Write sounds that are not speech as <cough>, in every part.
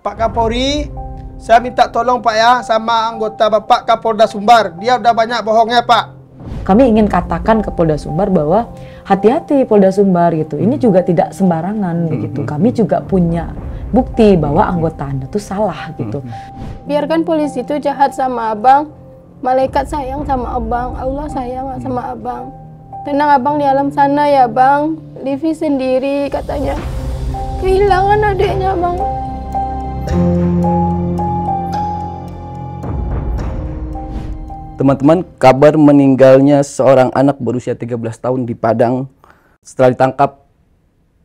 Pak Kapolri, saya minta tolong Pak ya sama anggota Bapak Kapolda Sumbar. Dia udah banyak bohongnya Pak. Kami ingin katakan ke Polda Sumbar bahwa hati-hati Polda Sumbar gitu. Ini juga tidak sembarangan hmm, gitu. Hmm, Kami hmm. juga punya bukti bahwa anggota Anda tuh salah gitu. Biarkan polisi itu jahat sama Abang, malaikat sayang sama Abang, Allah sayang sama Abang. Tenang Abang di alam sana ya Bang. Livi sendiri katanya kehilangan adiknya Bang. Teman-teman, kabar meninggalnya seorang anak berusia 13 tahun di Padang setelah ditangkap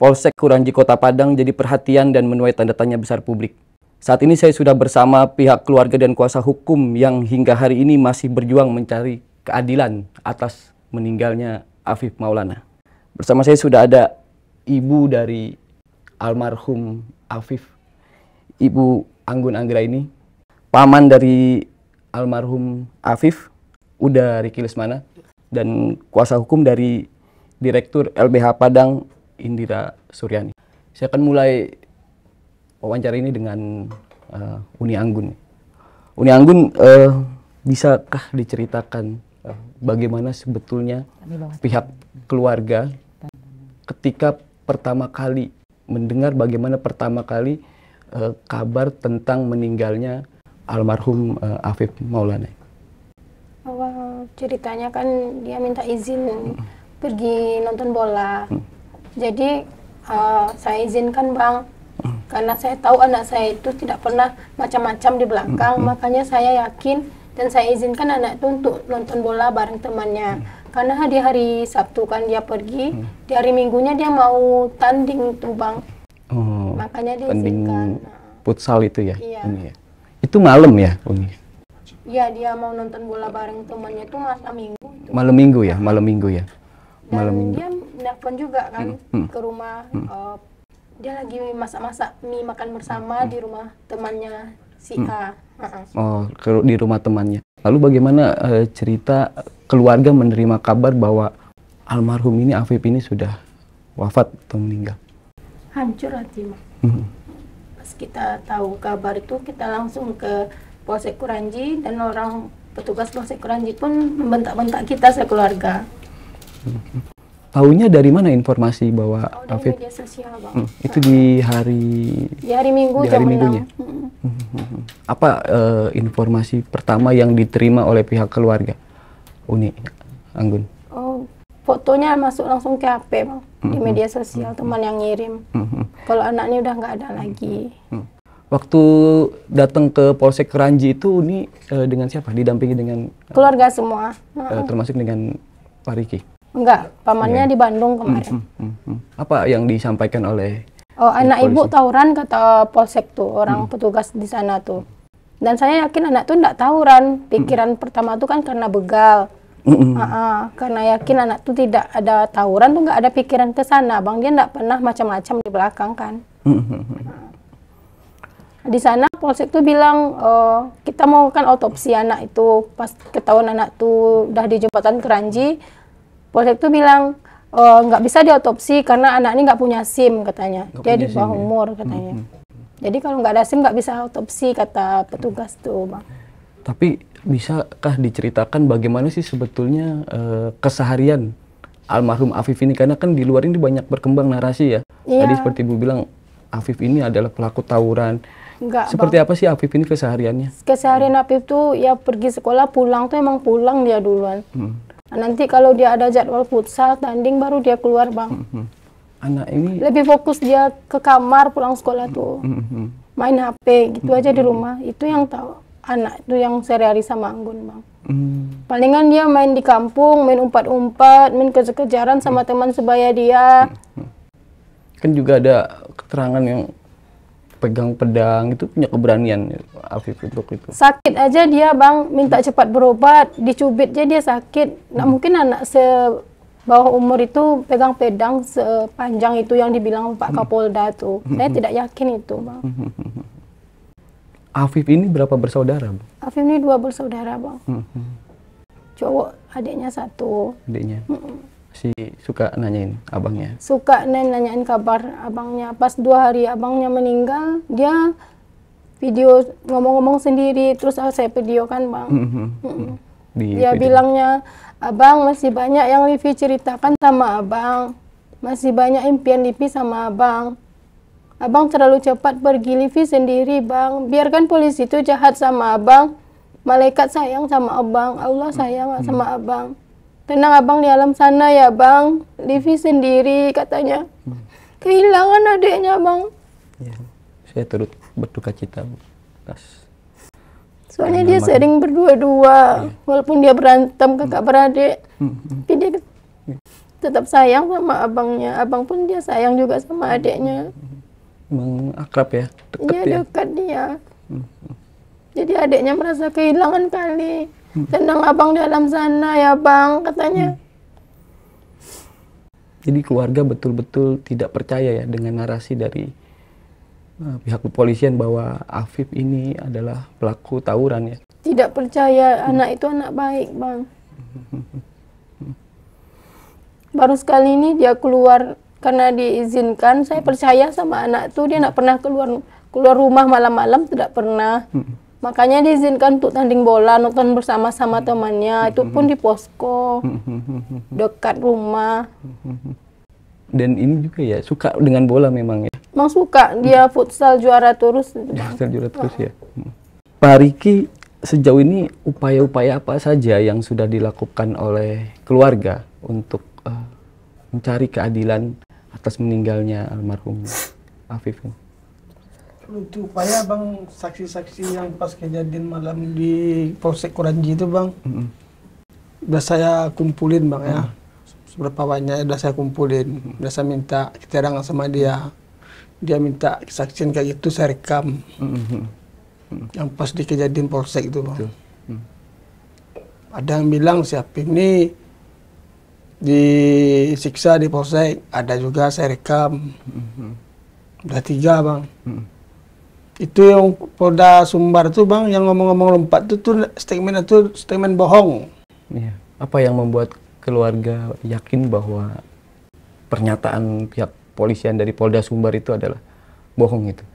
Polsek Kuranji Kota Padang jadi perhatian dan menuai tanda tanya besar publik. Saat ini saya sudah bersama pihak keluarga dan kuasa hukum yang hingga hari ini masih berjuang mencari keadilan atas meninggalnya Afif Maulana. Bersama saya sudah ada ibu dari almarhum Afif, Ibu Anggun Anggra ini paman dari almarhum Afif udah Riki Lesmana dan kuasa hukum dari Direktur LBH Padang Indira Suryani. Saya akan mulai wawancara ini dengan uh, Uni Anggun. Uni Anggun uh, bisakah diceritakan uh, bagaimana sebetulnya pihak keluarga ketika pertama kali mendengar bagaimana pertama kali uh, kabar tentang meninggalnya almarhum uh, Afif Maulana? Awal ceritanya kan dia minta izin hmm. pergi nonton bola. Hmm. Jadi uh, saya izinkan bang, hmm. karena saya tahu anak saya itu tidak pernah macam-macam di belakang, hmm. makanya saya yakin dan saya izinkan anak itu untuk nonton bola bareng temannya. Hmm. Karena di hari Sabtu kan dia pergi, hmm. di hari Minggunya dia mau tanding tuh bang makanya pending futsal itu ya iya. ini ya itu malam ya Uni Iya dia mau nonton bola bareng temannya itu masa minggu itu. malam minggu ya malam minggu ya Dan malam minggu dia nelfon juga kan Hmm. ke rumah hmm. uh, dia lagi masak-masak mie makan bersama hmm. di rumah temannya si hmm. A. Oh, di rumah temannya. Lalu bagaimana uh, cerita keluarga menerima kabar bahwa almarhum ini Afif ini sudah wafat atau meninggal? Hancur hati, Mak. Pas kita tahu kabar itu kita langsung ke Polsek Kuranji dan orang petugas Polsek Kuranji pun membentak-bentak kita sekeluarga. Tahunya dari mana informasi bahwa oh, Media sosial, Bang. Hmm. Itu di ah. hari di hari Minggu di hari jam Minggunya. Hmm, hmm. Hmm, hmm. Apa uh, informasi pertama yang diterima oleh pihak keluarga? Unik Anggun. Oh, fotonya masuk langsung ke HP, Bang di media sosial teman yang ngirim. Kalau anaknya udah nggak ada lagi. Waktu datang ke Polsek Keranji itu ini uh, eh, dengan siapa? Didampingi dengan eh, keluarga semua. Uh, termasuk dengan Pak Riki. Enggak, pamannya okay. Iya. di Bandung kemarin. Mm-hmm. Mm-hmm. Apa yang disampaikan oleh Oh, anak polisi? ibu tawuran kata Polsek tuh, orang petugas di sana tuh. Dan saya yakin anak tuh enggak tawuran. Pikiran pertama tuh kan karena begal. Mm Uh-uh, karena yakin anak tuh tidak ada tawuran tuh nggak ada pikiran ke sana, bang dia nggak pernah macam-macam di belakang kan. Mm hmm Nah. Di sana polsek tuh bilang uh, kita mau kan otopsi anak itu pas ketahuan anak tuh udah di jembatan Keranji, polsek tuh bilang eh, nggak uh, bisa diotopsi karena anak ini nggak punya SIM katanya, gak dia di bawah ya? katanya. Mm -hmm. Jadi kalau nggak ada SIM nggak bisa otopsi kata petugas tuh bang. Tapi bisakah diceritakan bagaimana sih sebetulnya uh, keseharian almarhum Afif ini karena kan di luar ini banyak berkembang narasi ya. Yeah. Tadi seperti Ibu bilang Afif ini adalah pelaku tawuran. Enggak, Seperti bang. apa sih Afif ini kesehariannya? Keseharian hmm. Afif tuh ya pergi sekolah pulang tuh emang pulang dia duluan. Hmm. Nah, nanti kalau dia ada jadwal futsal tanding baru dia keluar bang. Hmm. hmm. Anak ini lebih fokus dia ke kamar pulang sekolah tuh hmm, hmm, main HP gitu hmm. aja di rumah itu yang tahu anak itu yang sehari-hari sama Anggun bang. Hmm. Palingan dia main di kampung, main umpat-umpat, main kejar-kejaran sama hmm. teman sebaya dia. Hmm. hmm. Kan juga ada keterangan yang pegang pedang itu punya keberanian Afif untuk itu. Sakit aja dia bang, minta cepat berobat, dicubit aja dia sakit. Nah mungkin anak se bawah umur itu pegang pedang sepanjang itu yang dibilang Pak hmm. Kapolda tuh. Saya tidak yakin itu bang. Afif ini berapa bersaudara? Bang? Afif ini dua bersaudara, Bang. Mm -hmm. Cowok adiknya satu. Adiknya. Mm Si suka nanyain abangnya. Suka nanyain kabar abangnya. Pas dua hari abangnya meninggal, dia video ngomong-ngomong sendiri, terus ah, saya video kan, Bang. -hmm. -hmm. Di dia video. bilangnya, "Abang masih banyak yang Livi ceritakan sama abang. Masih banyak impian Livi sama abang." Abang terlalu cepat pergi Livi sendiri, Bang. Biarkan polisi itu jahat sama Abang. Malaikat sayang sama Abang. Allah sayang hmm. sama Abang. Tenang Abang di alam sana ya, Bang. Livi sendiri katanya. Hmm. Kehilangan adiknya, Bang. Ya, saya turut berduka cita, Bu. Soalnya dia sering berdua-dua, ya. walaupun dia berantem kakak hmm. beradik. Hmm, hmm. Tapi dia iya. tetap sayang sama abangnya. Abang pun dia sayang juga sama hmm. adiknya. Hmm mengakrab ya? Deket iya, ya, ya? dekat dia. Hmm, hmm. Jadi adiknya merasa kehilangan kali. Hmm. Tendang abang dalam sana ya bang, katanya. Hmm. Jadi keluarga betul-betul tidak percaya ya dengan narasi dari uh, pihak kepolisian bahwa Afif ini adalah pelaku tawuran ya? Tidak percaya, hmm. anak itu anak baik bang. Hmm. hmm, hmm Baru sekali ini dia keluar karena diizinkan saya percaya sama anak tuh dia tidak pernah keluar keluar rumah malam-malam tidak pernah makanya diizinkan untuk tanding bola nonton bersama-sama temannya itu pun di posko dekat rumah dan ini juga ya suka dengan bola memang ya memang suka dia futsal juara terus futsal juara terus ya mm. Pak Riki sejauh ini upaya-upaya apa saja yang sudah dilakukan oleh keluarga untuk uh, mencari keadilan atas meninggalnya almarhum Afif ini? Itu upaya bang saksi-saksi yang pas kejadian malam di Polsek Kuranji itu bang, mm -hmm. udah saya kumpulin bang mm -hmm. ya, seberapa banyak udah saya kumpulin, mm -hmm. udah saya minta keterangan sama dia, dia minta kesaksian kayak gitu saya rekam, mm -hmm. yang pas di kejadian Polsek itu bang. Mm -hmm. Ada yang bilang siapa ini disiksa di polsek ada juga saya rekam hmm. udah tiga bang hmm. itu yang polda sumbar tuh bang yang ngomong-ngomong lompat tuh tuh statement itu statement bohong ya. apa yang membuat keluarga yakin bahwa pernyataan pihak polisian dari polda sumbar itu adalah bohong itu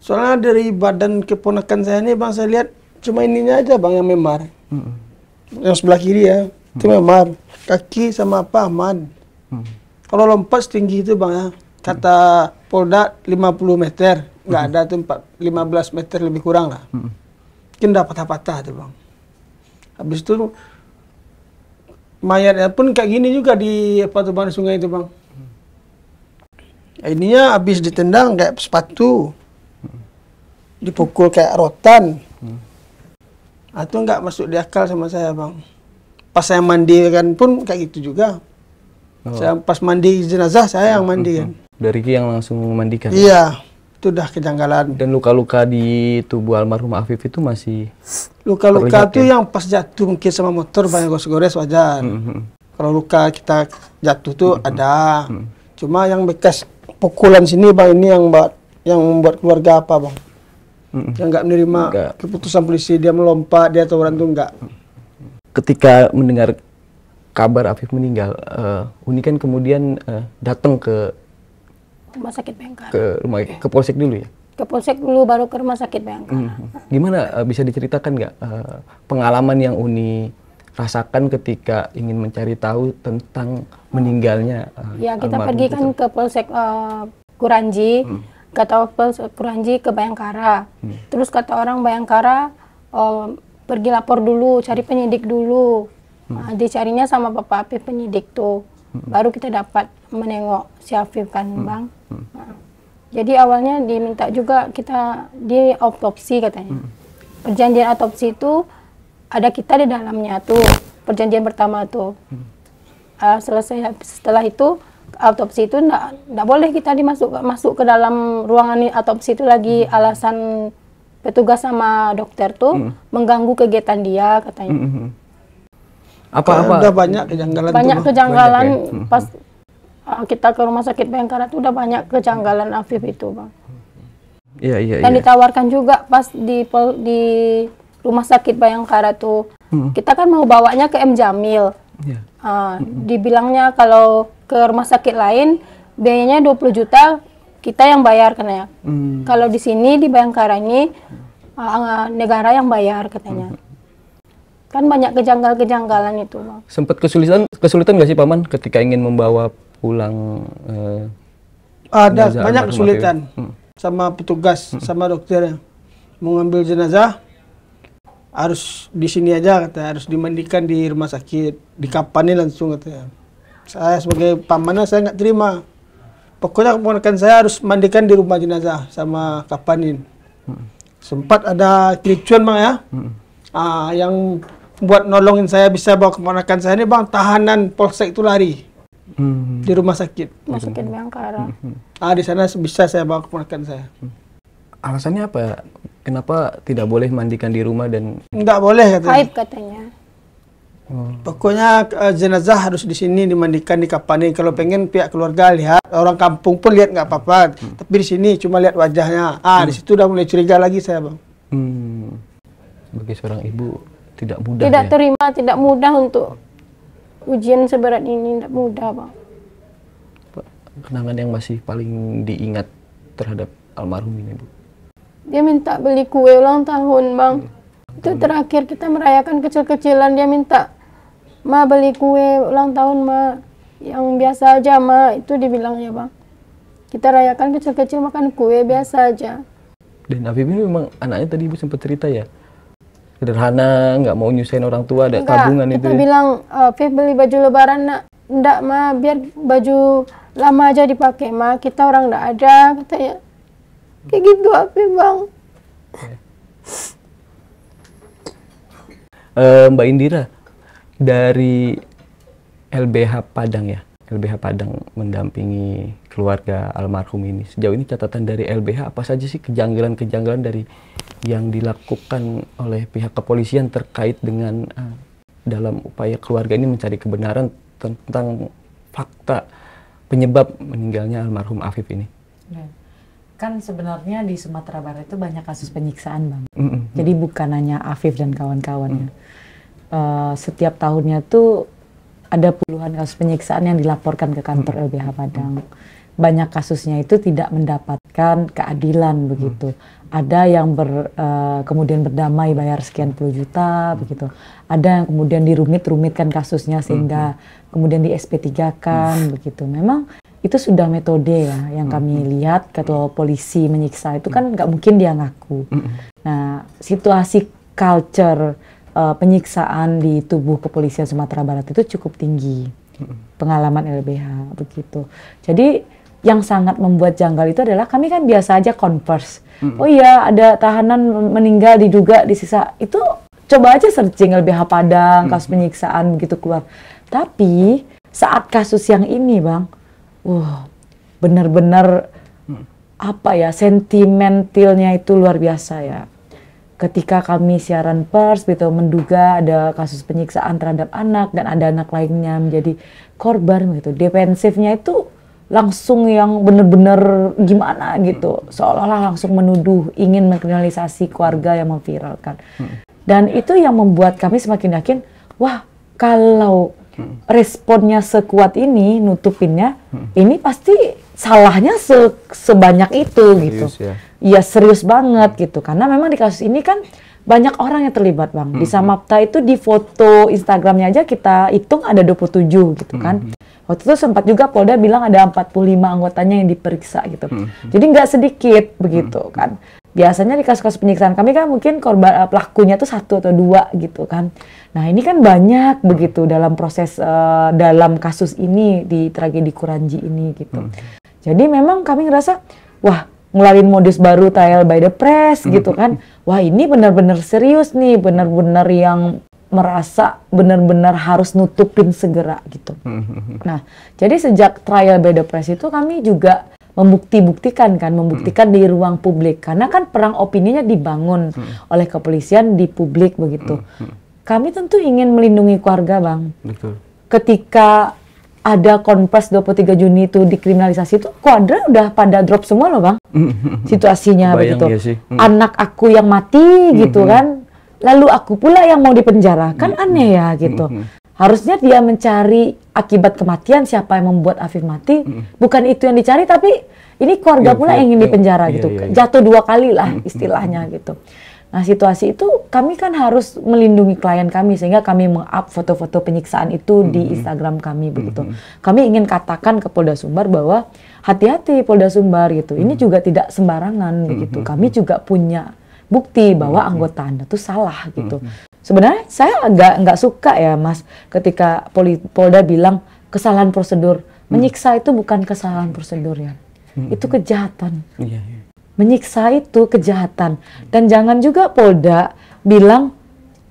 soalnya dari badan keponakan saya ini bang saya lihat cuma ininya aja bang yang memar hmm. yang sebelah kiri ya itu memar. Kaki sama apa aman. Hmm. Kalau lompat setinggi itu bang ya. Kata hmm. Polda 50 meter. Nggak hmm. ada tuh 15 meter lebih kurang lah. Hmm. Mungkin dapat patah-patah tuh bang. Habis itu mayatnya pun kayak gini juga di apa tuh bang sungai itu bang. Hmm. Ininya habis ditendang kayak sepatu. Hmm. Dipukul kayak rotan. Hmm. Atau nah, nggak masuk di akal sama saya bang pas saya mandi kan pun kayak gitu juga. Oh. Saya pas mandi jenazah saya yang mandi kan. Dari Ki yang langsung memandikan. Iya, itu udah kejanggalan. Dan luka-luka di tubuh almarhum Afif itu masih luka-luka itu ya? yang pas jatuh mungkin sama motor banyak gores-gores wajar. Mm -hmm. Kalau luka kita jatuh tuh mm -hmm. ada. Mm -hmm. Cuma yang bekas pukulan sini bang ini yang buat yang membuat keluarga apa bang? Mm -hmm. Yang nggak menerima enggak. keputusan polisi dia melompat dia orang tuh nggak. Mm -hmm ketika mendengar kabar Afif meninggal, uh, Uni kan kemudian uh, datang ke rumah sakit Bengkar. Ke rumah iya. ke polsek dulu ya. Ke polsek dulu baru ke rumah sakit Bengkar. Hmm. hmm. Gimana uh, bisa diceritakan nggak uh, pengalaman yang Uni rasakan ketika ingin mencari tahu tentang meninggalnya uh, Ya, kita pergi kan ke polsek uh, Kuranji. Hmm. Kata polsek Kuranji ke Bayangkara. Hmm. Terus kata orang Bayangkara um, pergi lapor dulu, cari penyidik dulu. Hmm. Nah, dicarinya sama Bapak Afif penyidik tuh. Hmm. Baru kita dapat menengok si Afif kan, hmm. Bang. Hmm. Nah, jadi awalnya diminta juga kita di autopsi katanya. Hmm. Perjanjian autopsi itu ada kita di dalamnya tuh. Perjanjian pertama tuh. Hmm. Uh, selesai setelah itu autopsi itu enggak boleh kita dimasuk masuk ke dalam ruangan autopsi itu lagi hmm. alasan petugas sama dokter tuh hmm. mengganggu kegiatan dia katanya. Hmm, hmm, hmm. Apa apa? Udah banyak kejanggalan. Banyak tuh, kejanggalan banyak, ya? pas hmm. Uh, kita ke rumah sakit Bayangkara tuh udah banyak kejanggalan Afif itu, Bang. Iya, iya, Dan ya. ditawarkan juga pas di di rumah sakit Bayangkara tuh. Hmm. Kita kan mau bawanya ke M Jamil. Yeah. Uh, Dibilangnya kalau ke rumah sakit lain biayanya 20 juta, kita yang bayar katanya. Hmm. Kalau di sini di Bayangkara ini uh, eh, eh, negara yang bayar katanya. Hmm. Kan banyak kejanggal-kejanggalan itu, Sempat kesulitan kesulitan nggak sih paman ketika ingin membawa pulang uh, ada banyak kesulitan hmm. sama petugas, hmm. sama dokter mengambil jenazah harus di sini aja kata harus dimandikan di rumah sakit di nih langsung kata saya sebagai pamannya saya nggak terima pokoknya keponakan saya harus mandikan di rumah jenazah sama kapanin. Hmm. Sempat ada kericuan bang ya, hmm. ah, yang buat nolongin saya bisa bawa keponakan saya ini bang tahanan polsek itu lari hmm. di rumah sakit. Rumah sakit Bayangkara. Hmm. Ah di sana bisa saya bawa keponakan saya. Hmm. Alasannya apa? Kenapa tidak boleh mandikan di rumah dan? Tidak boleh katanya. Haib katanya. Hmm. Pokoknya uh, jenazah harus di sini dimandikan di kapani. Kalau hmm. pengen pihak keluarga lihat, orang kampung pun lihat nggak apa-apa. Hmm. Tapi di sini cuma lihat wajahnya. Ah, hmm. di situ udah mulai curiga lagi saya, Bang. Hmm. Bagi seorang ibu tidak mudah. Tidak ya? terima, tidak mudah untuk ujian seberat ini, tidak mudah, Bang. Kenangan yang masih paling diingat terhadap almarhum ini, Bu. Dia minta beli kue ulang tahun, Bang. Hmm. Itu terakhir kita merayakan kecil-kecilan dia minta ma beli kue ulang tahun ma yang biasa aja ma itu dibilang ya bang kita rayakan kecil-kecil makan kue biasa aja dan Afif ini memang anaknya tadi ibu sempat cerita ya sederhana nggak mau nyusahin orang tua ada Enggak, tabungan itu kita ya. bilang Afif beli baju lebaran nak ndak ma biar baju lama aja dipakai ma kita orang ndak ada katanya kayak gitu Afif bang okay. uh, eh, Mbak Indira dari LBH Padang ya. LBH Padang mendampingi keluarga almarhum ini. Sejauh ini catatan dari LBH apa saja sih kejanggalan-kejanggalan dari yang dilakukan oleh pihak kepolisian terkait dengan uh, dalam upaya keluarga ini mencari kebenaran tentang fakta penyebab meninggalnya almarhum Afif ini. kan sebenarnya di Sumatera Barat itu banyak kasus penyiksaan bang. Mm -hmm. Jadi bukan hanya Afif dan kawan-kawannya. Mm -hmm. Eh, setiap tahunnya tuh ada puluhan kasus penyiksaan yang dilaporkan ke kantor hmm. LBH Padang. Hmm. Banyak kasusnya itu tidak mendapatkan keadilan begitu. Hmm. Ada yang ber, uh, kemudian berdamai bayar sekian puluh juta begitu. Ada yang kemudian dirumit-rumitkan kasusnya sehingga kemudian di SP3-kan begitu. Memang itu sudah metode ya yang kami lihat kalau polisi menyiksa itu kan nggak mungkin dia ngaku. Nah situasi culture uh, penyiksaan di tubuh kepolisian Sumatera Barat itu cukup tinggi. Pengalaman LBH begitu. Jadi yang sangat membuat janggal itu adalah kami kan biasa aja converse. Oh iya, ada tahanan meninggal diduga di sisa Itu coba aja searching LBH Padang, kasus penyiksaan begitu keluar. Tapi saat kasus yang ini, Bang, wah, wow, benar-benar mm. apa ya, sentimentalnya itu luar biasa ya ketika kami siaran pers gitu menduga ada kasus penyiksaan terhadap anak dan ada anak lainnya menjadi korban gitu defensifnya itu langsung yang benar-benar gimana gitu seolah-olah langsung menuduh ingin mengkriminalisasi keluarga yang memviralkan hmm. dan itu yang membuat kami semakin yakin wah kalau hmm. responnya sekuat ini nutupinnya hmm. ini pasti salahnya se sebanyak itu gitu ya serius banget gitu karena memang di kasus ini kan banyak orang yang terlibat bang di Samapta itu di foto Instagramnya aja kita hitung ada 27 gitu kan waktu itu sempat juga Polda bilang ada 45 anggotanya yang diperiksa gitu jadi nggak sedikit begitu kan biasanya di kasus-kasus penyiksaan kami kan mungkin korban eh, pelakunya tuh satu atau dua gitu kan. Nah ini kan banyak begitu dalam proses uh, dalam kasus ini di tragedi Kuranji ini gitu. Hmm. Jadi memang kami ngerasa wah ngeluarin modus baru trial by the press gitu kan. Wah ini benar-benar serius nih, benar-benar yang merasa benar-benar harus nutupin segera gitu. Mm-hmm. Nah, jadi sejak trial by the press itu kami juga membukti-buktikan kan, membuktikan di ruang publik karena kan perang opininya dibangun oleh kepolisian di publik begitu. Kami tentu ingin melindungi keluarga, Bang. Betul. Ketika ada puluh 23 Juni itu dikriminalisasi itu kuadra udah pada drop semua loh bang mm-hmm. situasinya Bayang begitu ya sih. Hmm. anak aku yang mati hmm gitu mm-hmm. kan lalu aku pula yang mau dipenjara kan hmm aneh ya mm-hmm. gitu hmm harusnya dia mencari akibat kematian siapa yang membuat Afif mati hmm bukan itu yang dicari tapi ini keluarga ya, pula ya, yang ingin ya, dipenjara ya, gitu ya, ya, jatuh dua kali lah istilahnya gitu Nah, situasi itu kami kan harus melindungi klien kami sehingga kami meng-up foto-foto penyiksaan itu mm -hmm. di mm-hmm. Instagram kami begitu. Mm -hmm. Kami ingin katakan ke Polda Sumbar bahwa hati-hati Polda Sumbar gitu. Mm -hmm. Ini mm-hmm. juga tidak sembarangan mm -hmm. begitu. Kami juga punya bukti bahwa mm -hmm. anggota Anda tuh salah gitu. Mm -hmm. Sebenarnya saya agak nggak suka ya Mas ketika Poli, Polda bilang kesalahan prosedur. Mm. Menyiksa itu bukan kesalahan prosedur ya. Mm -hmm. Itu kejahatan. Yeah, yeah menyiksa itu kejahatan dan jangan juga Polda bilang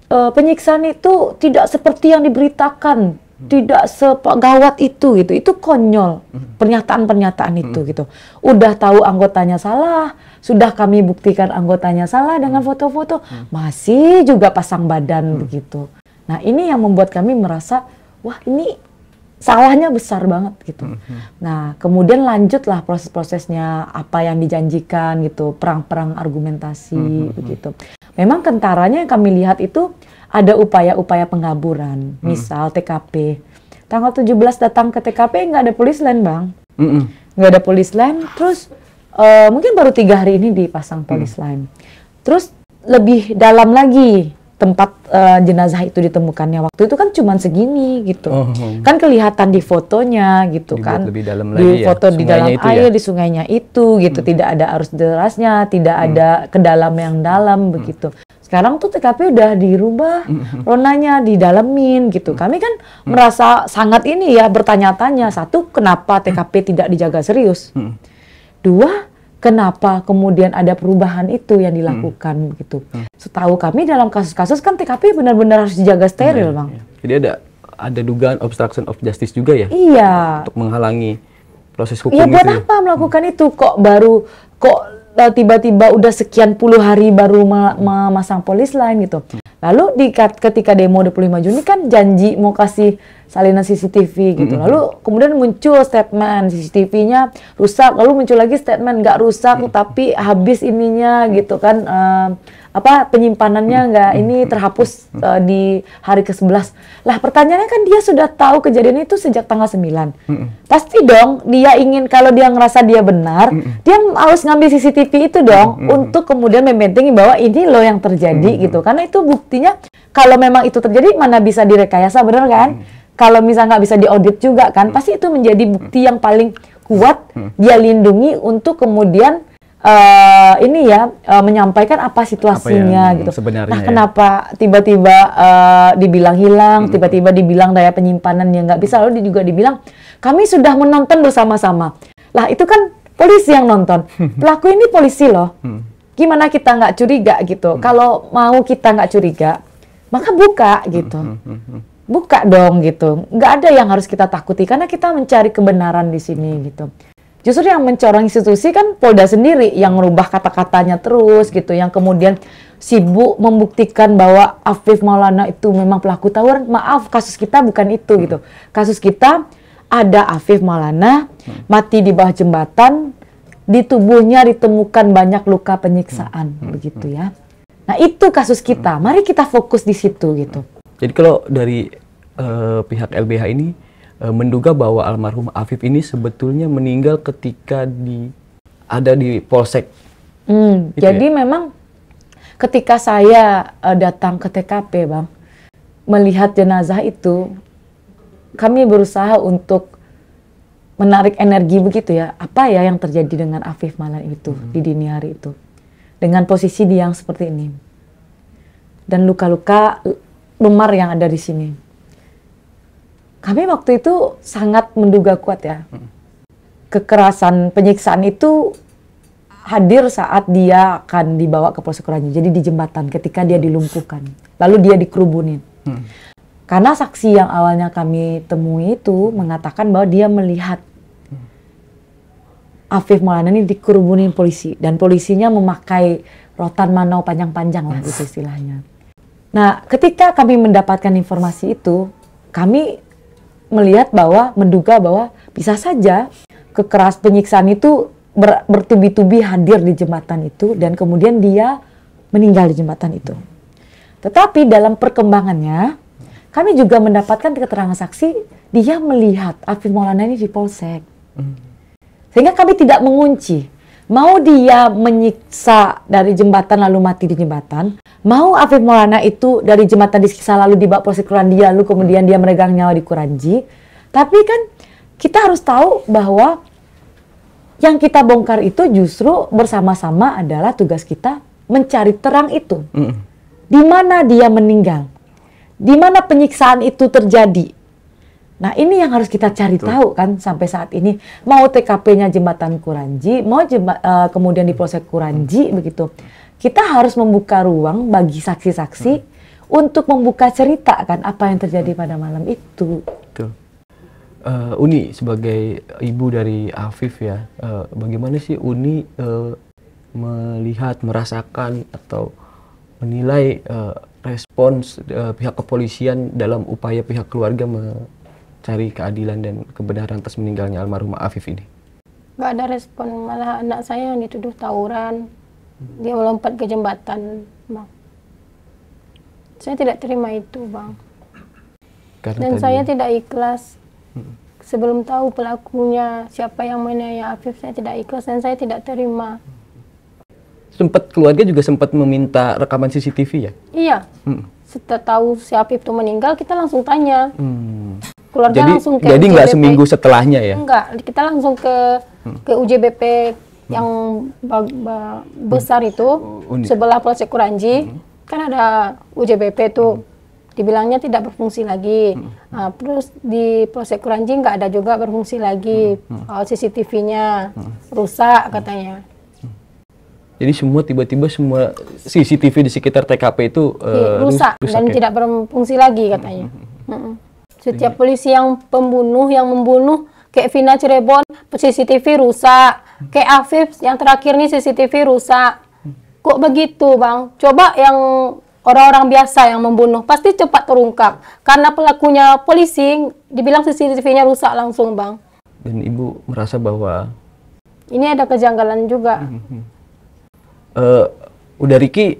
e, penyiksaan itu tidak seperti yang diberitakan tidak sepegawat itu gitu itu konyol pernyataan-pernyataan itu hmm. gitu udah tahu anggotanya salah sudah kami buktikan anggotanya salah dengan hmm. foto-foto hmm. masih juga pasang badan begitu nah ini yang membuat kami merasa wah ini salahnya besar banget gitu. Mm -hmm. Nah, kemudian lanjutlah proses-prosesnya apa yang dijanjikan gitu, perang-perang argumentasi mm -hmm. gitu. Memang kentaranya yang kami lihat itu ada upaya-upaya pengaburan, mm. misal TKP. Tanggal 17 datang ke TKP nggak ada polis lain bang, hmm, hmm. nggak ada polis lain. Terus uh, mungkin baru tiga hari ini dipasang polis lain. Terus lebih dalam lagi tempat uh, jenazah itu ditemukannya waktu itu kan cuma segini gitu. Oh, oh. Kan kelihatan di fotonya gitu Dibuat kan. Lebih dalam lagi ya, di foto ya? di dalam air ya? di sungainya itu gitu, hmm. tidak ada arus derasnya, tidak hmm. ada ke yang dalam hmm. begitu. Sekarang tuh TKP udah dirubah hmm, hmm, hmm. ronanya didalemin gitu. Hmm. Kami kan hmm. merasa sangat ini ya bertanya-tanya. Satu, kenapa TKP hmm. tidak dijaga serius? Hmm. Dua, kenapa kemudian ada perubahan itu yang hmm. dilakukan gitu. hmm. gitu. Setahu kami dalam kasus-kasus kan TKP benar-benar harus dijaga steril, nah, Bang. Iya. Jadi ada ada dugaan obstruction of justice juga ya? Iya. Untuk menghalangi proses hukum iya, gitu ya, buat itu. apa melakukan hmm. itu kok baru kok e, tiba-tiba udah sekian puluh hari baru memasang ma polis lain gitu. Hmm. Lalu di ketika demo 25 Juni kan janji mau kasih salinan CCTV gitu. Lalu kemudian muncul statement CCTV-nya rusak, lalu muncul lagi statement nggak rusak mm. tapi habis ininya gitu kan. Uh, apa penyimpanannya hmm. nggak ini hmm. terhapus uh, di hari ke-11. Lah pertanyaannya kan dia sudah tahu kejadian itu sejak tanggal 9. Pasti dong dia ingin kalau dia ngerasa dia benar, dia harus ngambil CCTV itu dong untuk kemudian membentengi bahwa ini loh yang terjadi gitu. Karena itu buktinya kalau memang itu terjadi mana bisa direkayasa benar kan? Kalau misalnya nggak bisa diaudit juga kan, pasti itu menjadi bukti yang paling kuat dia lindungi untuk kemudian uh, ini ya uh, menyampaikan apa situasinya apa gitu. Sebenarnya nah, ya. kenapa tiba-tiba uh, dibilang hilang, tiba tiba-tiba dibilang daya penyimpanan yang nggak bisa, lalu juga dibilang kami sudah menonton bersama-sama. Lah itu kan polisi yang nonton, <laughs> pelaku ini polisi loh. Hmm. Gimana kita nggak curiga gitu? Hmm. Kalau mau kita nggak curiga, maka buka gitu. Hmm, hmm, hmm. Buka dong gitu, nggak ada yang harus kita takuti karena kita mencari kebenaran di sini gitu justru yang mencorong institusi kan Polda sendiri yang merubah kata-katanya terus gitu yang kemudian sibuk membuktikan bahwa Afif Maulana itu memang pelaku tawuran maaf kasus kita bukan itu gitu kasus kita ada Afif Maulana mati di bawah jembatan di tubuhnya ditemukan banyak luka penyiksaan hmm, hmm, hmm. begitu ya nah itu kasus kita mari kita fokus di situ gitu jadi kalau dari uh, pihak LBH ini Eh, menduga bahwa almarhum Afif ini sebetulnya meninggal ketika di ada di polsek. Hmm, gitu ya? jadi ya? memang ketika saya uh, datang ke TKP, Bang, melihat jenazah itu, kami berusaha untuk menarik energi begitu ya. Apa ya yang terjadi dengan Afif malam itu hmm. di dini hari itu? Dengan posisi dia yang seperti ini. Dan luka-luka eh, memar yang ada di sini kami waktu itu sangat menduga kuat ya. Hmm. Kekerasan, penyiksaan itu hadir saat dia akan dibawa ke prosekuranya. Jadi di jembatan ketika dia dilumpuhkan. Lalu dia dikerubunin. Hmm. Karena saksi yang awalnya kami temui itu mengatakan bahwa dia melihat hmm. Afif Maulana ini dikerubunin polisi dan polisinya memakai rotan manau panjang-panjang lah itu istilahnya. Nah, ketika kami mendapatkan informasi itu, kami melihat bahwa menduga bahwa bisa saja kekeras penyiksaan itu ber, bertubi-tubi hadir di jembatan itu dan kemudian dia meninggal di jembatan itu. Tetapi dalam perkembangannya kami juga mendapatkan keterangan saksi dia melihat Afif Maulana ini di polsek. Hmm. Sehingga kami tidak mengunci mau dia menyiksa dari jembatan lalu mati di jembatan, mau Afif Maulana itu dari jembatan disiksa lalu dibawa proses Kurandi lalu kemudian dia meregang nyawa di Kuranji. Tapi kan kita harus tahu bahwa yang kita bongkar itu justru bersama-sama adalah tugas kita mencari terang itu. Mm. Di mana dia meninggal? Di mana penyiksaan itu terjadi? Nah, ini yang harus kita cari Betul. tahu kan sampai saat ini mau TKP-nya jembatan Kuranji, mau jemba, uh, kemudian di proses Kuranji hmm. begitu. Kita harus membuka ruang bagi saksi-saksi hmm. untuk membuka cerita kan apa yang terjadi hmm. pada malam itu. Betul. Uh, Uni sebagai ibu dari Afif ya, uh, bagaimana sih Uni uh, melihat, merasakan atau menilai uh, respons uh, pihak kepolisian dalam upaya pihak keluarga cari keadilan dan kebenaran atas meninggalnya almarhum Afif ini? Gak ada respon, malah anak saya yang dituduh tawuran. Dia melompat ke jembatan, Bang. Saya tidak terima itu, Bang. Karena dan tadi... saya tidak ikhlas. Hmm. Sebelum tahu pelakunya, siapa yang menganiaya Afif, saya tidak ikhlas dan saya tidak terima. Sempat keluarga juga sempat meminta rekaman CCTV ya? Iya. Hmm. Setelah tahu si Afif itu meninggal, kita langsung tanya. Hmm keluarga jadi, langsung ke jadi nggak seminggu setelahnya ya enggak kita langsung ke hmm. ke UJBP hmm. yang besar itu hmm. Unik. sebelah Polsek Kuranji hmm. kan ada UJBP tuh hmm. dibilangnya tidak berfungsi lagi hmm. nah, terus di Polsek Kuranji nggak ada juga berfungsi lagi hmm. Hmm. Oh, CCTV-nya hmm. rusak katanya jadi semua tiba-tiba semua CCTV di sekitar TKP itu uh, rusak, rusak dan ya? tidak berfungsi lagi katanya. Mm -hmm. Mm -hmm. Setiap polisi yang pembunuh yang membunuh kayak Vina Cirebon CCTV rusak, kayak Afif yang terakhir nih CCTV rusak. Kok begitu, Bang? Coba yang orang-orang biasa yang membunuh pasti cepat terungkap karena pelakunya polisi dibilang CCTV-nya rusak langsung, Bang. Dan Ibu merasa bahwa ini ada kejanggalan juga. Uh, udah Riki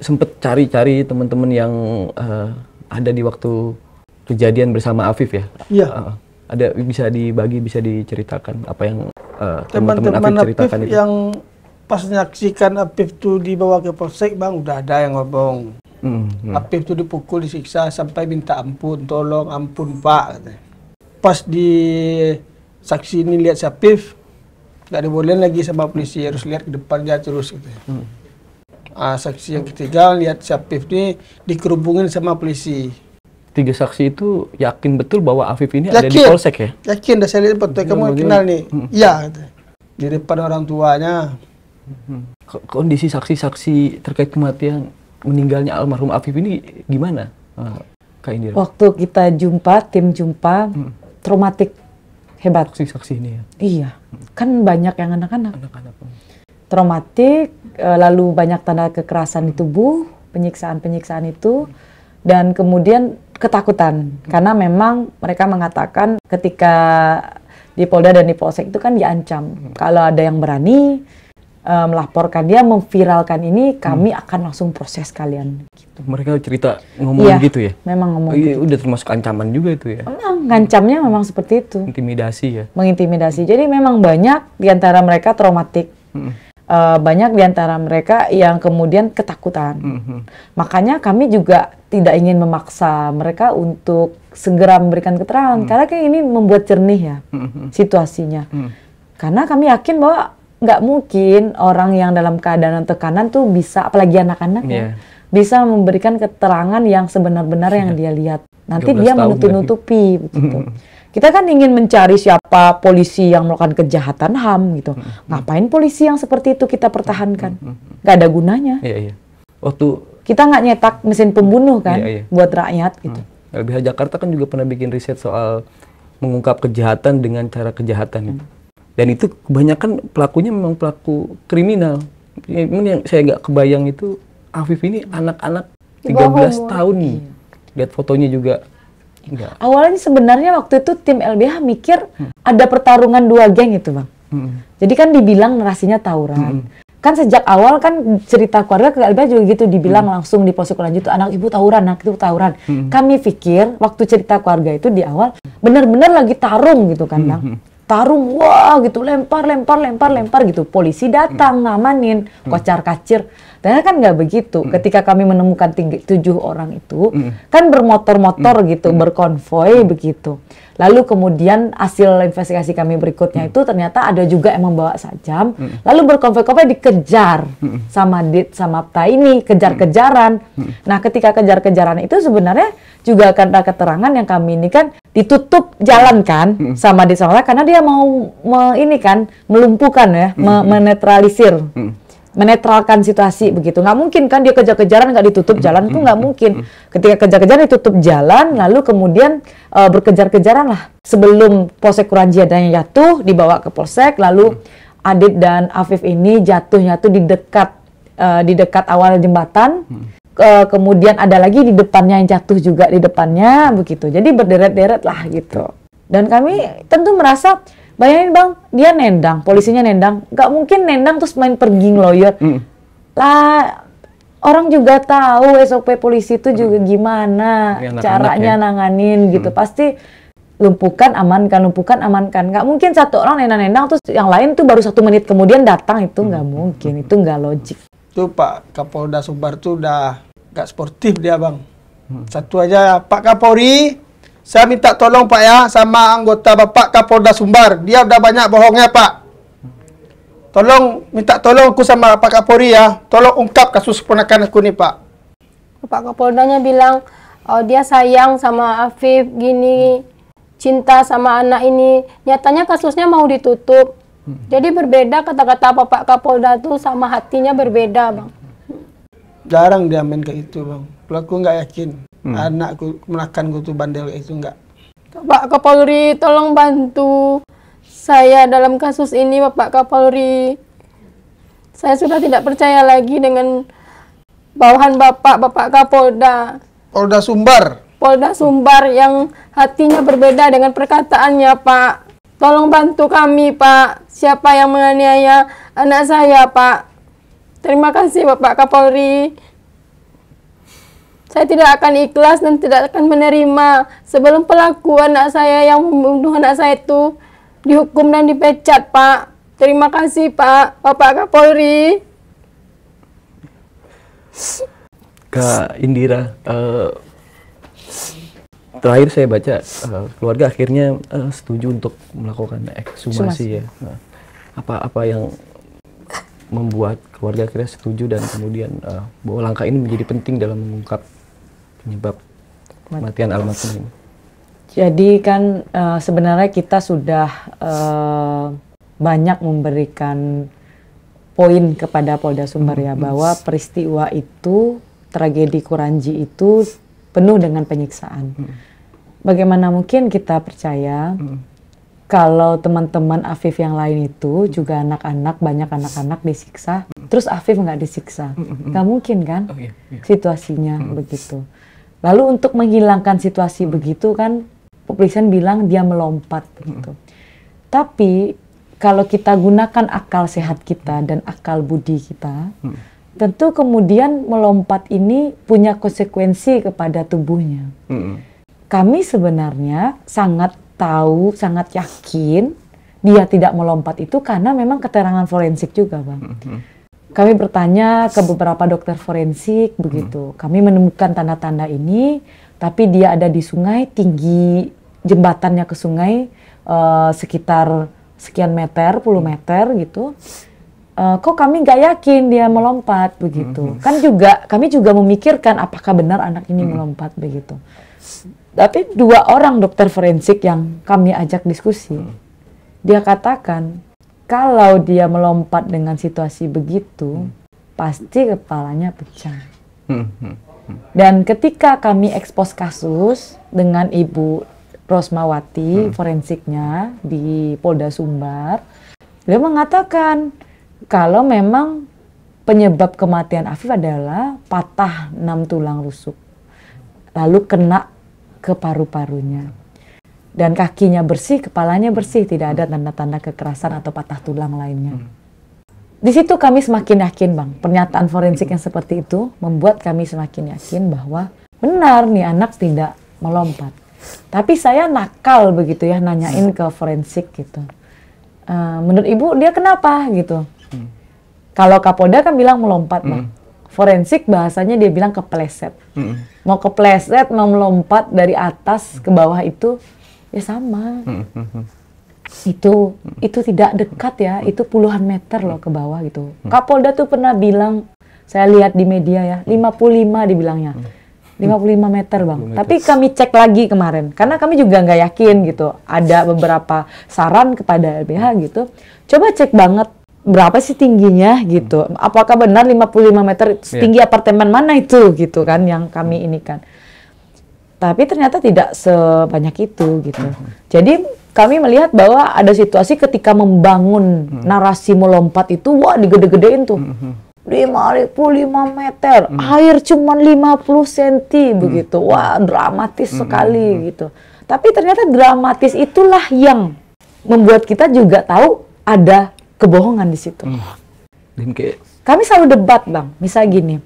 sempet cari-cari teman-teman yang uh, ada di waktu kejadian bersama Afif ya? Iya. Uh, ada bisa dibagi, bisa diceritakan apa yang eh, teman-teman uh, Afif ceritakan Afif itu? yang pas menyaksikan Afif itu dibawa ke polsek, bang udah ada yang ngomong. Hmm, hmm. Afif itu dipukul, disiksa sampai minta ampun, tolong ampun pak. Pas di saksi ini lihat si Afif, nggak dibolehin lagi sama polisi harus lihat ke depannya terus gitu. Hmm. Ah, saksi yang ketiga lihat si Afif ini dikerubungin sama polisi tiga saksi itu yakin betul bahwa Afif ini yakin. ada di polsek ya? Yakin, dah saya lihat foto kamu kenal nih. Hmm. Iya, hmm. di depan orang tuanya. Hmm. Kondisi saksi-saksi terkait kematian meninggalnya almarhum Afif ini gimana, ah, Kak Indira? Waktu kita jumpa, tim jumpa, hmm. traumatik hebat. Saksi-saksi ini ya? Iya, hmm. kan banyak yang anak-anak. Anak-anak. Hmm. Traumatik, eh, lalu banyak tanda kekerasan di tubuh, penyiksaan-penyiksaan itu, dan kemudian ketakutan karena memang mereka mengatakan ketika di Polda dan di Polsek itu kan diancam hmm. kalau ada yang berani uh, melaporkan dia memviralkan ini kami hmm. akan langsung proses kalian gitu. mereka cerita ngomong ya, gitu ya memang ngomong oh, iya, gitu. udah termasuk ancaman juga itu ya memang iya, ngancamnya memang seperti itu intimidasi ya mengintimidasi jadi memang banyak diantara mereka traumatik hmm uh, banyak antara mereka yang kemudian ketakutan. Mm -hmm. Makanya kami juga tidak ingin memaksa mereka untuk segera memberikan keterangan mm -hmm. karena ini membuat jernih ya mm -hmm. situasinya. Mm -hmm. Karena kami yakin bahwa nggak mungkin orang yang dalam keadaan tekanan tuh bisa, apalagi anak-anak yeah. ya, iya. bisa memberikan keterangan yang sebenar-benar yeah. yang iya. dia lihat. Nanti dia menutup-nutupi kita kan ingin mencari siapa polisi yang melakukan kejahatan HAM gitu. Hmm, hmm. Ngapain polisi yang seperti itu kita pertahankan? Hmm. hmm, hmm Gak ada gunanya. Iya, iya. Waktu kita nggak nyetak mesin pembunuh kan iya, iya. buat rakyat gitu. Mm. LBH Jakarta kan juga pernah bikin riset soal mengungkap kejahatan dengan cara kejahatan. Mm. Dan itu kebanyakan pelakunya memang pelaku kriminal. Ya, yang saya nggak kebayang itu Afif ini anak-anak 13 tahun nih. Iya. Lihat fotonya juga Enggak. Iya. Awalnya sebenarnya waktu itu tim LBH mikir hmm. ada pertarungan dua geng itu, Bang. Hmm. Jadi kan dibilang narasinya tawuran. Hmm. Kan sejak awal kan cerita keluarga ke LBH juga gitu dibilang hmm. langsung di posisi lanjut anak ibu tawuran, anak itu tawuran. Hmm. Kami pikir waktu cerita keluarga itu di awal benar-benar lagi tarung gitu kan, Bang. Hmm. Tarung, wah gitu lempar, lempar, lempar, lempar gitu. Polisi datang, hmm. ngamanin, hmm. kocar-kacir Ternyata kan nggak begitu. Mm. Ketika kami menemukan tinggi, tujuh orang itu, mm. kan bermotor-motor mm. gitu, mm. berkonvoy mm. begitu. Lalu kemudian hasil investigasi kami berikutnya mm. itu ternyata ada juga yang membawa sajam, mm. lalu berkonvoy-konvoy dikejar mm. sama dit sama Apta ini, kejar-kejaran. Mm. mm. Nah, ketika kejar-kejaran itu sebenarnya juga karena keterangan yang kami ini kan ditutup jalan kan mm. sama di sana karena dia mau me, ini kan melumpuhkan ya, mm. me, menetralisir. Mm menetralkan situasi begitu. Nggak mungkin kan dia kejar-kejaran nggak ditutup jalan itu nggak mungkin. Ketika kejar-kejaran ditutup jalan, lalu kemudian uh, berkejar-kejaran lah. Sebelum Polsek adanya jatuh, dibawa ke Polsek, lalu mm. Adit dan Afif ini jatuhnya tuh di dekat uh, di dekat awal jembatan. Mm. Ke, kemudian ada lagi di depannya yang jatuh juga di depannya begitu. Jadi berderet-deret lah gitu. Dan kami mm. tentu merasa Bayangin bang, dia nendang, polisinya nendang. Gak mungkin nendang terus main pergi lawyer. Mm. Lah, orang juga tahu SOP polisi itu juga hmm. gimana caranya ya. nanganin gitu. Mm. Pasti lumpukan, amankan, lumpukan, amankan. Gak mungkin satu orang nendang-nendang terus yang lain tuh baru satu menit kemudian datang itu hmm. nggak mm. mungkin, itu gak logik. Tuh Pak Kapolda Sumbar tuh udah gak sportif dia bang. Hmm. Satu aja Pak Kapolri saya minta tolong Pak ya sama anggota Bapak Kapolda Sumbar. Dia udah banyak bohongnya Pak. Tolong minta tolong aku sama Pak Kapolri ya. Tolong ungkap kasus penekan aku nih Pak. Pak Kapoldanya bilang oh, dia sayang sama Afif gini, cinta sama anak ini. Nyatanya kasusnya mau ditutup. Hmm. Jadi berbeda kata-kata Bapak Kapolda tuh sama hatinya berbeda, Bang. Jarang dia main ke itu, Bang. Pelaku nggak yakin hmm. anakku melakukan tuh bandel itu enggak Pak Kapolri tolong bantu saya dalam kasus ini Bapak Kapolri saya sudah tidak percaya lagi dengan bawahan Bapak Bapak Kapolda Polda Sumbar Polda Sumbar yang hatinya berbeda dengan perkataannya Pak tolong bantu kami Pak siapa yang menganiaya anak saya Pak terima kasih Bapak Kapolri saya tidak akan ikhlas dan tidak akan menerima sebelum pelaku anak saya yang membunuh anak saya itu dihukum dan dipecat, Pak. Terima kasih, Pak. Bapak Kapolri. Kak Indira, uh, terakhir saya baca uh, keluarga akhirnya uh, setuju untuk melakukan ekshumasi ya. Nah, apa apa yang membuat keluarga akhirnya setuju dan kemudian uh, bahwa langkah ini menjadi penting dalam mengungkap penyebab kematian almarhum Jadi kan uh, sebenarnya kita sudah uh, banyak memberikan poin kepada Polda Sumber ya bahwa peristiwa itu tragedi Kuranji itu penuh dengan penyiksaan. Bagaimana mungkin kita percaya kalau teman-teman Afif yang lain itu juga anak-anak banyak anak-anak disiksa, terus Afif nggak disiksa? Gak mungkin kan oh, iya, iya. situasinya begitu. Lalu untuk menghilangkan situasi begitu kan Publisan bilang dia melompat begitu. Hmm. Tapi kalau kita gunakan akal sehat kita dan akal budi kita, hmm. tentu kemudian melompat ini punya konsekuensi kepada tubuhnya. Hmm. Kami sebenarnya sangat tahu, sangat yakin dia tidak melompat itu karena memang keterangan forensik juga, Bang. Kami bertanya ke beberapa dokter forensik begitu. Hmm. Kami menemukan tanda-tanda ini, tapi dia ada di sungai tinggi jembatannya ke sungai uh, sekitar sekian meter, puluh hmm. meter gitu. Uh, kok kami nggak yakin dia melompat begitu. Hmm. Kan juga kami juga memikirkan apakah benar anak ini hmm. melompat begitu. Tapi dua orang dokter forensik yang kami ajak diskusi, hmm. dia katakan kalau dia melompat dengan situasi begitu, hmm. pasti kepalanya pecah. Hmm, hmm. Hmm. Dan ketika kami ekspos kasus dengan Ibu Rosmawati hmm. forensiknya di Polda Sumbar, dia mengatakan kalau memang penyebab kematian Afif adalah patah enam tulang rusuk, lalu kena ke paru-parunya dan kakinya bersih, kepalanya bersih, tidak ada tanda-tanda kekerasan atau patah tulang lainnya. Hmm. Di situ kami semakin yakin, Bang. Pernyataan forensik yang seperti itu membuat kami semakin yakin bahwa benar nih anak tidak melompat. Tapi saya nakal begitu ya nanyain ke forensik gitu. E, menurut Ibu dia kenapa gitu? Hmm. Kalau Kapolda kan bilang melompat, Bang. Hmm. forensik bahasanya dia bilang kepleset. -hmm. Mau kepleset, mau melompat dari atas ke bawah itu ya sama hmm, hmm, hmm. itu itu tidak dekat ya itu puluhan meter loh ke bawah gitu Kapolda tuh pernah bilang saya lihat di media ya 55 dibilangnya 55 meter bang tapi kami cek lagi kemarin karena kami juga nggak yakin gitu ada beberapa saran kepada LBH gitu coba cek banget berapa sih tingginya gitu apakah benar 55 meter iya. tinggi yeah. apartemen mana itu gitu kan yang kami ini kan tapi ternyata tidak sebanyak itu gitu. Mm -hmm. Jadi kami melihat bahwa ada situasi ketika membangun mm -hmm. narasi melompat itu wah digede-gedein tuh. Mm -hmm. 55 hmm. meter, mm. air cuma 50 cm begitu. Wah, dramatis mm. sekali hmm, hmm. gitu. Tapi ternyata dramatis itulah yang membuat kita juga tahu ada kebohongan di situ. mm kami selalu debat, Bang. Misal gini.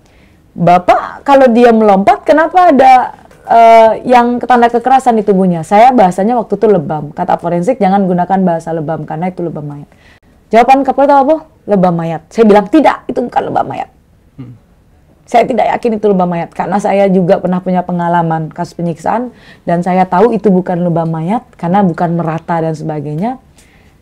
Bapak kalau dia melompat kenapa ada uh, yang tanda kekerasan di tubuhnya. Saya bahasanya waktu itu lebam. Kata forensik jangan gunakan bahasa lebam karena itu lebam mayat. Jawaban kapolda apa? Lebam mayat. Saya bilang tidak, itu bukan lebam mayat. Hmm. Saya tidak yakin itu lebam mayat karena saya juga pernah punya pengalaman kasus penyiksaan dan saya tahu itu bukan lebam mayat karena bukan merata dan sebagainya.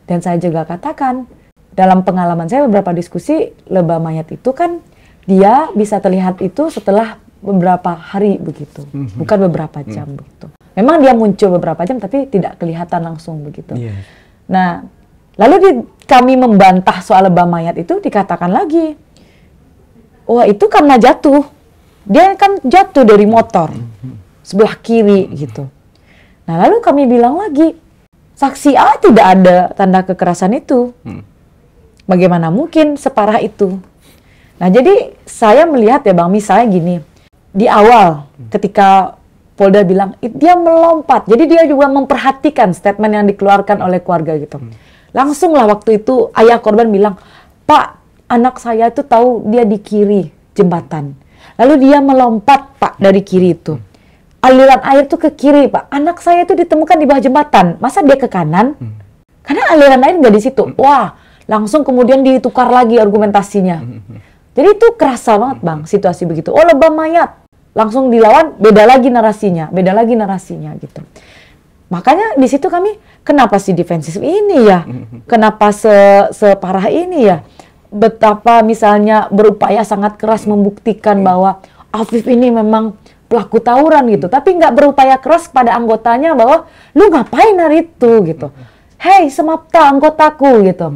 Dan saya juga katakan dalam pengalaman saya beberapa diskusi lebam mayat itu kan dia bisa terlihat itu setelah beberapa hari begitu, mm-hmm. bukan beberapa mhm. jam mm. begitu. Memang dia muncul beberapa jam tapi tidak kelihatan langsung begitu. Yeah. Nah, lalu di, kami membantah soal lebah mayat itu dikatakan lagi, wah oh, itu karena jatuh, dia kan jatuh dari motor mm-hmm. sebelah kiri mm-hmm. gitu. Nah lalu kami bilang lagi, saksi A tidak ada tanda kekerasan itu, mm. bagaimana mungkin separah itu? Nah jadi saya melihat ya bang, Mi, saya gini di awal ketika Polda bilang dia melompat. Jadi dia juga memperhatikan statement yang dikeluarkan oleh keluarga gitu. Hmm. Langsunglah waktu itu ayah korban bilang, "Pak, anak saya itu tahu dia di kiri jembatan." Lalu dia melompat, Pak, dari kiri itu. Hmm. Aliran air tuh ke kiri, Pak. Anak saya itu ditemukan di bawah jembatan. Masa dia ke kanan? Hmm. Karena aliran air nggak di situ. Wah, langsung kemudian ditukar lagi argumentasinya. Jadi itu kerasa banget, Bang, situasi begitu. Oh, lebah mayat langsung dilawan beda lagi narasinya, beda lagi narasinya gitu. Makanya di situ kami kenapa sih defensif ini ya? <laughs> Kenapa se separah ini ya? Betapa misalnya berupaya sangat keras hmm. membuktikan hmm. bahwa Afif ini memang pelaku tawuran gitu, tapi nggak berupaya keras pada anggotanya bahwa lu ngapain hari itu gitu. Hmm. Hei semapta anggotaku gitu,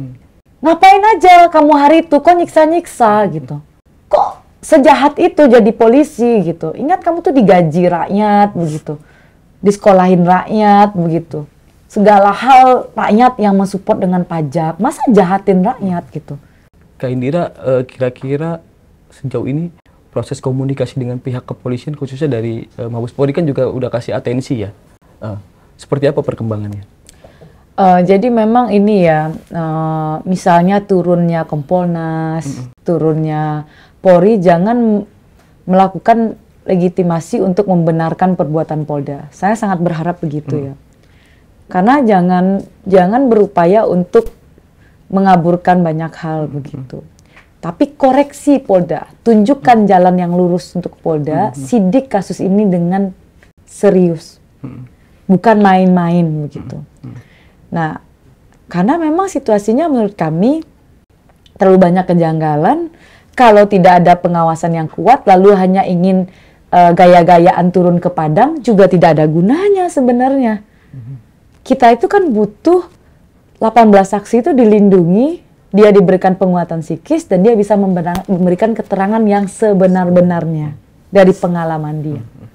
ngapain aja kamu hari itu kok nyiksa-nyiksa gitu. Kok sejahat itu jadi polisi gitu. Ingat kamu tuh digaji rakyat begitu. Disekolahin rakyat begitu. Segala hal rakyat yang mensupport dengan pajak. Masa jahatin rakyat gitu. Kak Indira eh, kira-kira sejauh ini proses komunikasi dengan pihak kepolisian khususnya dari eh, Mabes Polri kan juga udah kasih atensi ya. Eh, seperti apa perkembangannya? Uh, jadi memang ini ya, uh, misalnya turunnya Kompolnas, mm -hmm. turunnya Polri jangan melakukan legitimasi untuk membenarkan perbuatan Polda. Saya sangat berharap begitu hmm. ya. Karena jangan jangan berupaya untuk mengaburkan banyak hal hmm. begitu. Tapi koreksi Polda, tunjukkan hmm. jalan yang lurus untuk Polda, hmm. hmm. sidik kasus ini dengan serius. Hmm. Bukan main-main begitu. Hmm. hmm. Nah, karena memang situasinya menurut kami terlalu banyak kejanggalan kalau tidak ada pengawasan yang kuat, lalu hanya ingin uh, gaya-gayaan turun ke padang, juga tidak ada gunanya sebenarnya. Mm-hmm. Kita itu kan butuh 18 saksi itu dilindungi, dia diberikan penguatan psikis, dan dia bisa memberikan keterangan yang sebenar-benarnya dari pengalaman dia. Mm-hmm.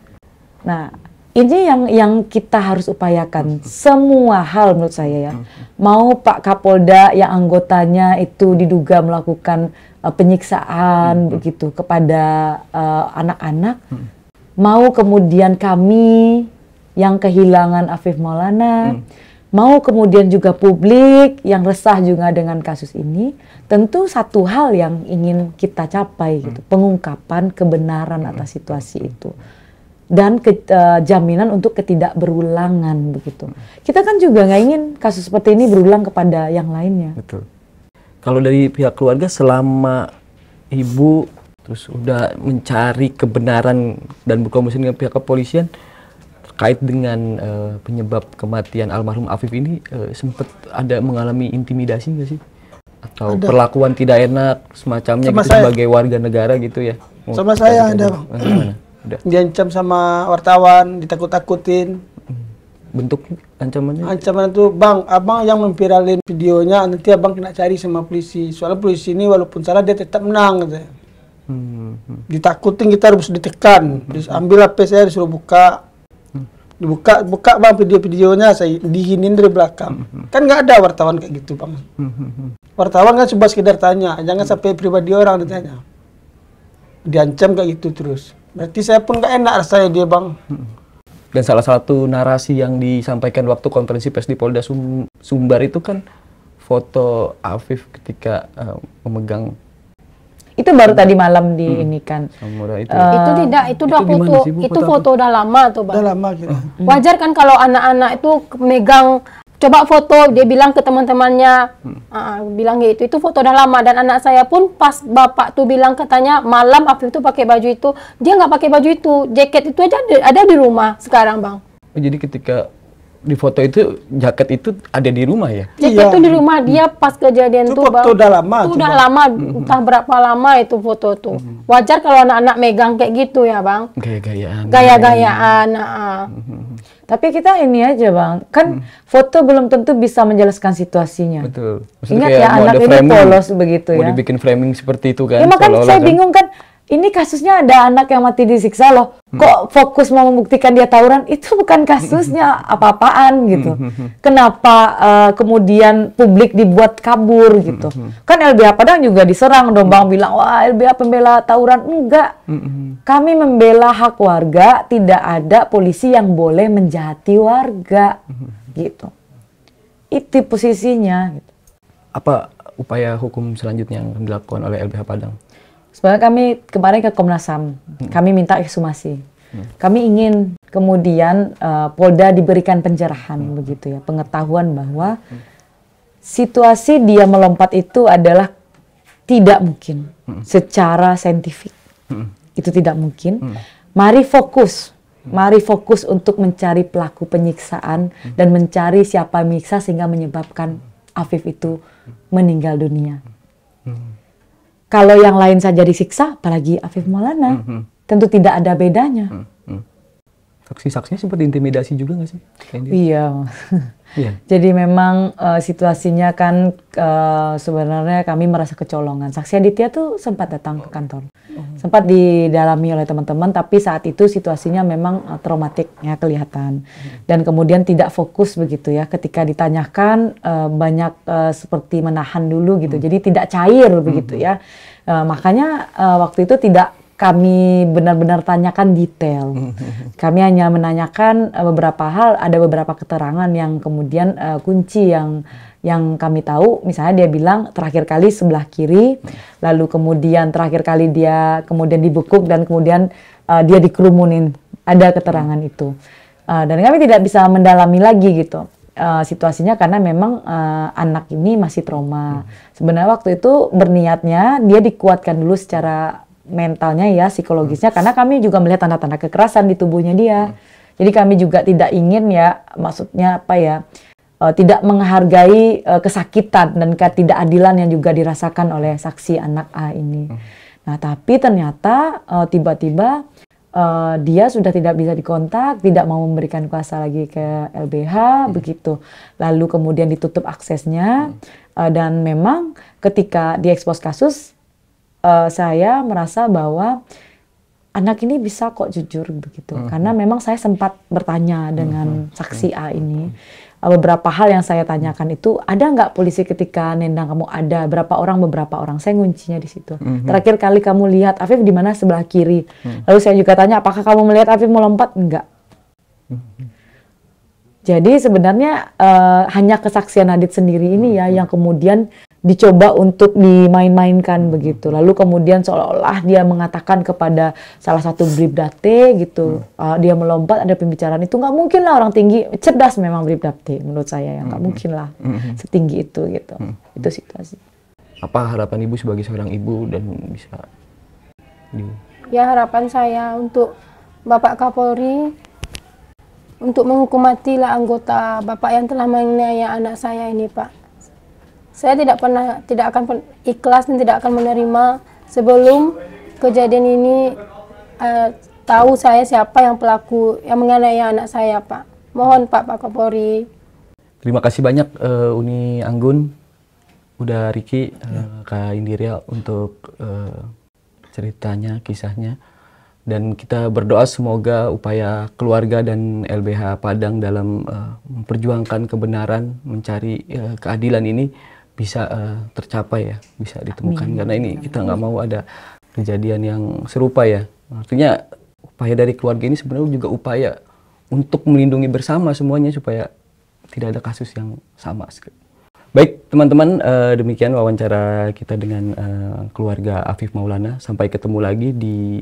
Nah, ini yang yang kita harus upayakan semua hal menurut saya ya mau Pak Kapolda yang anggotanya itu diduga melakukan uh, penyiksaan hmm. begitu kepada eh, anak-anak uh, hmm. mau kemudian kami yang kehilangan Afif Maulana hmm. mau kemudian juga publik yang resah juga dengan kasus ini tentu satu hal yang ingin kita capai gitu hmm. pengungkapan kebenaran atas hmm. situasi itu dan ke, uh, jaminan untuk ketidakberulangan begitu. Kita kan juga nggak ingin kasus seperti ini berulang kepada yang lainnya. Betul. Kalau dari pihak keluarga selama ibu terus udah mencari kebenaran dan berkomunikasi dengan pihak kepolisian terkait dengan uh, penyebab kematian almarhum Afif ini uh, eh, sempat ada mengalami intimidasi nggak sih? Atau ada. perlakuan tidak enak semacamnya gitu Sama gitu saya. sebagai warga negara gitu ya? Sama saya ada. Bang. Udah. Diancam sama wartawan, ditakut-takutin. Bentuk ancamannya? Ancaman itu, bang, abang yang memviralin videonya, nanti abang kena cari sama polisi. Soalnya polisi ini walaupun salah dia tetap menang. Gitu. Hmm. Ditakutin kita harus ditekan. Hmm, hmm. Terus ambil HP saya disuruh buka. Dibuka, buka bang video-videonya saya dihinin dari belakang. Kan nggak ada wartawan kayak gitu bang. Wartawan kan cuma sekedar tanya, jangan sampai pribadi orang ditanya. Diancam kayak gitu terus. Berarti saya pun gak enak rasanya dia bang. Dan salah satu narasi yang disampaikan waktu konferensi pers di Polda Sum Sumbar itu kan foto Afif ketika uh, memegang itu baru hmm. tadi malam di hmm. ini kan itu. Uh, itu tidak itu udah itu foto itu foto, foto udah lama tuh bang udah lama gitu. Hmm. wajar kan kalau anak-anak itu megang coba foto dia bilang ke teman-temannya hmm. uh, bilang gitu itu foto udah lama dan anak saya pun pas bapak tuh bilang katanya malam Afif tuh pakai baju itu dia nggak pakai baju itu jaket itu aja ada, ada di rumah sekarang bang oh, jadi ketika di foto itu jaket itu ada di rumah ya? Jaket iya. itu di rumah dia pas kejadian itu tuh bang. udah lama. Itu udah lama, entah berapa lama itu foto tuh. Mm-hmm. Wajar kalau anak-anak megang kayak gitu ya bang. Gaya-gayaan. Gaya-gayaan. mm Tapi kita ini aja bang, kan mm-hmm. foto belum tentu bisa menjelaskan situasinya. Betul. Maksudnya Ingat ya anak ini polos begitu ya. Mau dibikin framing seperti itu kan? Ya makanya saya kan. bingung kan ini kasusnya ada anak yang mati disiksa loh. Hmm. Kok fokus mau membuktikan dia tawuran? Itu bukan kasusnya <laughs> apa-apaan gitu. Kenapa uh, kemudian publik dibuat kabur gitu? Hmm. Kan LBH Padang juga diserang dong. Bang bilang, "Wah, LBH pembela tawuran." Enggak. Hmm. Kami membela hak warga, tidak ada polisi yang boleh menjahati warga gitu. Itu posisinya gitu. Apa upaya hukum selanjutnya yang dilakukan oleh LBH Padang? Sebenarnya kami kemarin ke Komnas HAM, hmm. kami minta ekshumasi. Hmm. Kami ingin kemudian uh, Polda diberikan penjarahan, hmm. begitu ya, pengetahuan bahwa hmm. situasi dia melompat itu adalah tidak mungkin hmm. secara saintifik. Hmm. Itu tidak mungkin. Hmm. Mari fokus. Hmm. Mari fokus untuk mencari pelaku penyiksaan hmm. dan mencari siapa menyiksa sehingga menyebabkan Afif itu meninggal dunia. Hmm. Kalau yang lain saja disiksa, apalagi Afif Maulana, mm -hmm. tentu tidak ada bedanya. Mm -hmm. Saksi-saksinya sempat intimidasi juga nggak sih? Iya. <laughs> Iya. Jadi memang uh, situasinya kan uh, sebenarnya kami merasa kecolongan. Saksi Aditya tuh sempat datang ke kantor, oh. sempat didalami oleh teman-teman, tapi saat itu situasinya memang uh, traumatik ya kelihatan. Hmm. Dan kemudian tidak fokus begitu ya ketika ditanyakan uh, banyak uh, seperti menahan dulu gitu. Hmm. Jadi tidak cair begitu hmm. ya. Uh, makanya uh, waktu itu tidak kami benar-benar tanyakan detail. Hmm, hmm, hmm. Kami hanya menanyakan eh, beberapa hal, ada beberapa keterangan yang kemudian uh, kunci yang yang kami tahu, misalnya dia bilang terakhir kali sebelah kiri, lalu kemudian terakhir kali dia kemudian dibekuk dan kemudian uh, dia dikerumunin. Ada keterangan itu. Uh, dan kami tidak bisa mendalami lagi gitu. Uh, situasinya karena memang uh, anak ini masih trauma. Hmm. Sebenarnya waktu itu berniatnya dia dikuatkan dulu secara mentalnya ya, psikologisnya hmm. karena kami juga melihat tanda-tanda kekerasan di tubuhnya dia. Hmm. Jadi kami juga tidak ingin ya, maksudnya apa ya, uh, tidak menghargai uh, kesakitan dan ketidakadilan yang juga dirasakan oleh saksi anak A ini. Hmm. Nah, tapi ternyata uh, tiba-tiba uh, dia sudah tidak bisa dikontak, tidak mau memberikan kuasa lagi ke LBH hmm. begitu. Lalu kemudian ditutup aksesnya hmm. uh, dan memang ketika diekspos kasus uh, saya merasa bahwa anak ini bisa kok jujur begitu uh karena memang saya sempat bertanya dengan uh saksi hmm. A ini eh, beberapa hal yang saya tanyakan itu ada nggak polisi ketika nendang kamu ada berapa orang beberapa orang saya nguncinya di situ mm-hmm. terakhir kali kamu lihat Afif di mana sebelah kiri mm-hmm. lalu saya juga tanya apakah kamu melihat Afif mau lompat enggak mm-hmm. Jadi sebenarnya uh, hanya kesaksian Adit sendiri ini ya yang kemudian dicoba untuk dimain-mainkan begitu. Lalu kemudian seolah-olah dia mengatakan kepada salah satu bribdate gitu, hmm. uh, dia melompat ada pembicaraan itu nggak mungkin lah orang tinggi cerdas memang bribdate menurut saya yang nggak hmm. mungkin lah hmm. setinggi itu gitu. Hmm. Itu situasi. Apa harapan ibu sebagai seorang ibu dan bisa Ya harapan saya untuk Bapak Kapolri untuk menghukum matilah anggota Bapak yang telah menganiaya anak saya ini Pak saya tidak pernah tidak akan ikhlas dan tidak akan menerima sebelum kejadian ini uh, tahu saya siapa yang pelaku yang menganiaya anak saya Pak. Mohon Pak Pak Kapolri. Terima kasih banyak uh, Uni Anggun, udah Riki, eh, ya. uh, Kak Indiria untuk uh, ceritanya, kisahnya. Dan kita berdoa semoga upaya keluarga dan LBH Padang dalam uh, memperjuangkan kebenaran, mencari uh, keadilan ini bisa uh, tercapai ya, bisa ditemukan. Amin. Karena ini kita nggak mau ada kejadian yang serupa ya. Artinya upaya dari keluarga ini sebenarnya juga upaya untuk melindungi bersama semuanya supaya tidak ada kasus yang sama. Baik teman-teman, uh, demikian wawancara kita dengan uh, keluarga Afif Maulana. Sampai ketemu lagi di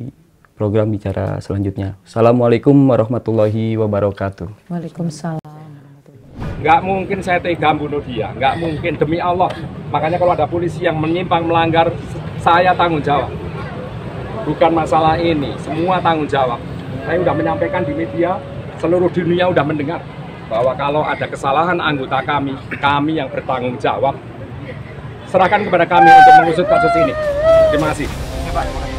program bicara selanjutnya. Assalamualaikum warahmatullahi wabarakatuh. Waalaikumsalam nggak mungkin saya tega bunuh dia nggak mungkin demi Allah makanya kalau ada polisi yang menyimpang melanggar saya tanggung jawab bukan masalah ini semua tanggung jawab saya sudah menyampaikan di media seluruh dunia sudah mendengar bahwa kalau ada kesalahan anggota kami kami yang bertanggung jawab serahkan kepada kami untuk mengusut kasus ini terima kasih